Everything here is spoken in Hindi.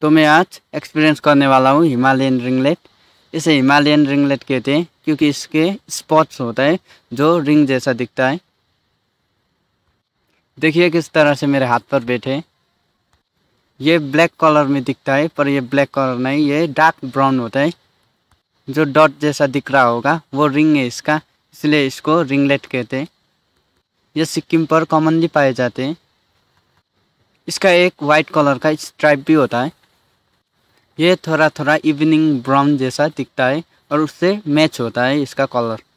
तो मैं आज एक्सपीरियंस करने वाला हूँ हिमालयन रिंगलेट इसे हिमालयन रिंगलेट कहते हैं क्योंकि इसके स्पॉट्स होता है जो रिंग जैसा दिखता है देखिए किस तरह से मेरे हाथ पर बैठे ये ब्लैक कलर में दिखता है पर ये ब्लैक कलर नहीं ये डार्क ब्राउन होता है जो डॉट जैसा दिख रहा होगा वो रिंग है इसका इसलिए इसको रिंगलेट कहते हैं ये सिक्किम पर कॉमनली पाए जाते हैं इसका एक वाइट कलर का स्ट्राइप भी होता है ये थोड़ा थोड़ा इवनिंग ब्राउन जैसा दिखता है और उससे मैच होता है इसका कलर